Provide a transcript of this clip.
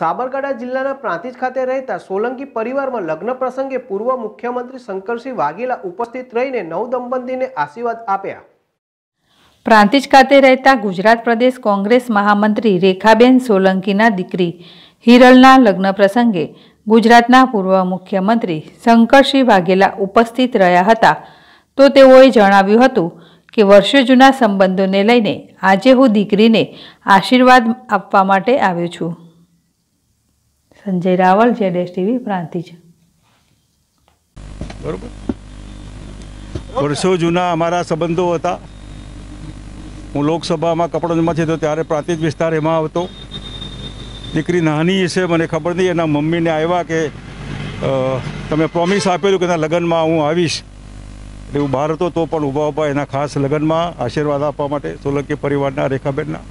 સાબરકાંઠા જિલ્લાના પ્રાંતિજ ખાતે રહેતા સોલંકી પરિવારમાં લગ્ન પ્રસંગે પૂર્વ મુખ્યમંત્રી શંકરસિંહ વાઘેલા ઉપસ્થિત રહીને નવ દંપતીને આશીર્વાદ આપ્યા પ્રાંતિજ ખાતે રહેતા ગુજરાત પ્રદેશ કોંગ્રેસ મહામંત્રી રેખાબેન સોલંકીના દીકરી હિરલના લગ્ન પ્રસંગે ગુજરાતના પૂર્વ મુખ્યમંત્રી શંકરસિંહ વાઘેલા ઉપસ્થિત રહ્યા હતા તો તેઓએ જણાવ્યું હતું કે વર્ષો જૂના સંબંધોને લઈને આજે હું દીકરીને આશીર્વાદ આપવા માટે આવ્યો છું Sanjay Raval Z S TV Prantij બરોબર વર્ષો જૂના અમારા સંબંધો હતા હું લોકસભામાં કપડોજમાં છે તો ત્યારે પ્રાંતિજ વિસ્તાર એમાં આવતો દીકરી નાની છે મને ખબર નહીં એના મમ્મીને આવ્યા કે તમે પ્રોમિસ આપેલું કે એના લગ્નમાં હું આવીશ એટલે હું બહાર હતો તો પણ ઊભા ઊભા એના ખાસ લગ્નમાં આશીર્વાદ આપવા માટે સોલંકી પરિવારના રેખાબેનના